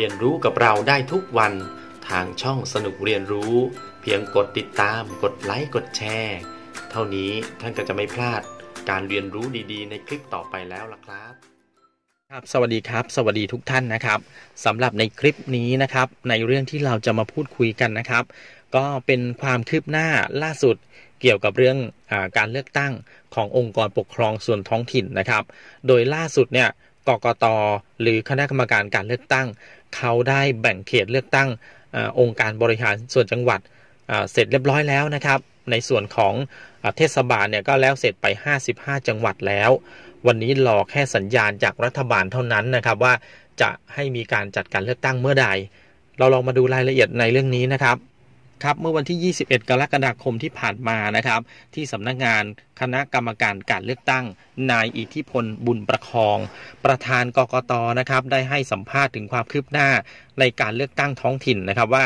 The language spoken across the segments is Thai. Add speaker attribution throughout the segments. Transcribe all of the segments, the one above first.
Speaker 1: เรียนรู้กับเราได้ทุกวันทางช่องสนุกเรียนรู้ เพียงกดติดตาม กดไลค์กดแชร์เท่านี้ท่านก็จะไม่พลาดการเรียนรู้ดีๆ ในคลิปต่อไปแล้วล่ะครับ ครับสวัสดีครับสวัสดีทุกท่านนะครับสำหรับในคลิปนี้นะครับในเรื่องที่เราจะมาพูดคุยกันนะครับ ก็เป็นความคืบหน้าล่าสุดเกี่ยวกับเรื่องอการเลือกตั้งขององค์กรปกครองส่วนท้องถิ่นนะครับ โดยล่าสุดเนี่ยกกตหรือคณะกรรมการการเลือกตั้งเขาได้แบ่งเขตเลือกตั้งองค์การบริหารส่วนจังหวัดเสร็จเรียบร้อยแล้วนะครับ ในส่วนของเทศบาลเนี่ยก็แล้วเสร็จไป 55 จังหวัดแล้ว วันนี้รอแค่สัญญาณจากรัฐบาลเท่านั้นนะครับว่า จะให้มีการจัดการเลือกตั้งเมื่อใด เราลองมาดูรายละเอียดในเรื่องนี้นะครับครับเมื่อวันที่ 21 กรกฎาคมที่ผ่านมานะครับ ที่สำนักงานคณะกรรมการการเลือกตั้งนายอิทธิพลบุญประคอง ประธานกกตนะครับ ได้ให้สัมภาษณ์ถึงความคืบหน้า ในการเลือกตั้งท้องถิ่นนะครับว่า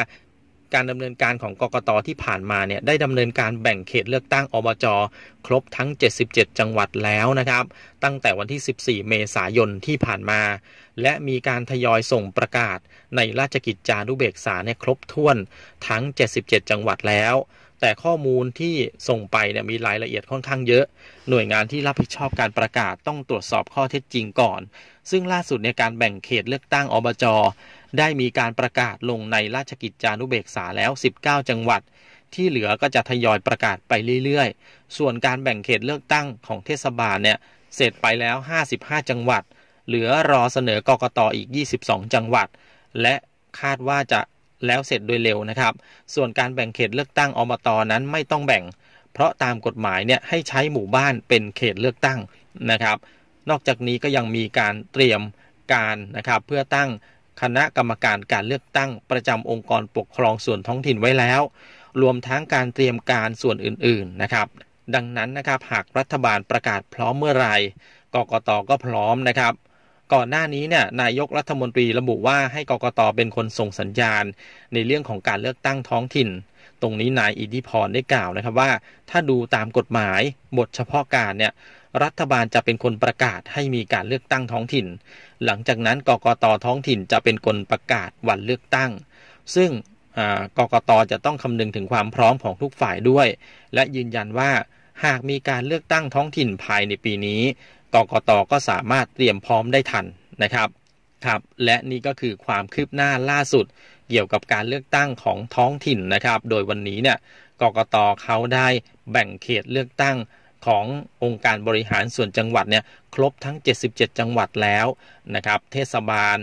Speaker 1: การดำเนินการของกกตที่ผ่านมาเนี่ยได้ดำเนินการแบ่งเขตเลือกตั้งอบจครบทั้ง 77 จังหวัดแล้วนะครับ ตั้งแต่วันที่ 14 เมษายนที่ผ่านมา และมีการทยอยส่งประกาศในราชกิจจานุเบกษาเนี่ยครบถ้วนทั้ง 77 จังหวัดแล้ว แต่ข้อมูลที่ส่งไปเนี่ยมีรายละเอียดค่อนข้างเยอะ หน่วยงานที่รับผิดชอบการประกาศต้องตรวจสอบข้อเท็จจริงก่อน ซึ่งล่าสุดในการแบ่งเขตเลือกตั้งอบจได้มีการประกาศลงในราชกิจจานุเบกษาแล้ว 19 จังหวัด ที่เหลือก็จะทยอยประกาศไปเรื่อยๆ ส่วนการแบ่งเขตเลือกตั้งของเทศบาลเนี่ยเสร็จไปแล้ว55จังหวัด เหลือรอเสนอกกตออีก22 จังหวัด และคาดว่าจะแล้วเสร็จโดยเร็วนะครับ ส่วนการแบ่งเขตเลือกตั้งอมตอนั้นไม่ต้องแบ่งเพราะตามกฎหมายเนี่ยให้ใช้หมู่บ้านเป็นเขตเลือกตั้งนะครับ นอกจากนี้ก็ยังมีการเตรียมการนะครับเพื่อตั้งคณะกรรมการการเลือกตั้งประจำองค์กรปกครองส่วนท้องถิ่นไว้แล้ว รวมทั้งการเตรียมการส่วนอื่นๆนะครับ ดังนั้นนะครับหากรัฐบาลประกาศพร้อมเมื่อไหร่ กกตก็พร้อมนะครับ ก่อนหน้านี้เนี่ยนายกรัฐมนตรีระบุว่าให้กกตเป็นคนส่งสัญญาณในเรื่องของการเลือกตั้งท้องถิ่นตรงนี้นายอิทธิพรได้กล่าวนะครับว่า ถ้าดูตามกฎหมายบทเฉพาะการเนี่ยรัฐบาลจะเป็นคนประกาศให้มีการเลือกตั้งท้องถิ่น หลังจากนั้นกกตท้องถิ่นจะเป็นคนประกาศวันเลือกตั้ง ซึ่งกกตจะต้องคำนึงถึงความพร้อมของทุกฝ่ายด้วย และยืนยันว่าหากมีการเลือกตั้งท้องถิ่นภายในปีนี้ กกตก็สามารถเตรียมพร้อมได้ทันนะครับครับและนี่ก็คือความคืบหน้าล่าสุด เกี่ยวกับการเลือกตั้งของท้องถิ่นนะครับ โดยวันนี้เนี่ย กกตเขาได้แบ่งเขตเลือกตั้งขององค์การบริหารส่วนจังหวัดเนี่ย ครบทั้ง 77 จังหวัดแล้วนะครับเทศบาล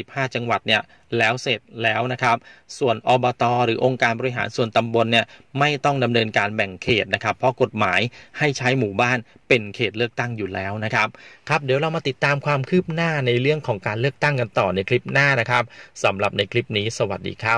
Speaker 1: 55 จังหวัดเนี่ย แล้วเสร็จแล้วนะครับ ส่วนอบตอหรือองค์การบริหารส่วนตำบลเนี่ย ไม่ต้องดำเนินการแบ่งเขตนะครับ เพราะกฎหมายให้ใช้หมู่บ้านเป็นเขตเลือกตั้งอยู่แล้วนะครับ ครับ เดี๋ยวเรามาติดตามความคืบ หน้าในเรื่องของการเลือกตั้งกันต่อในคลิปหน้านะครับสำหรับในคลิปนี้สวัสดีครับ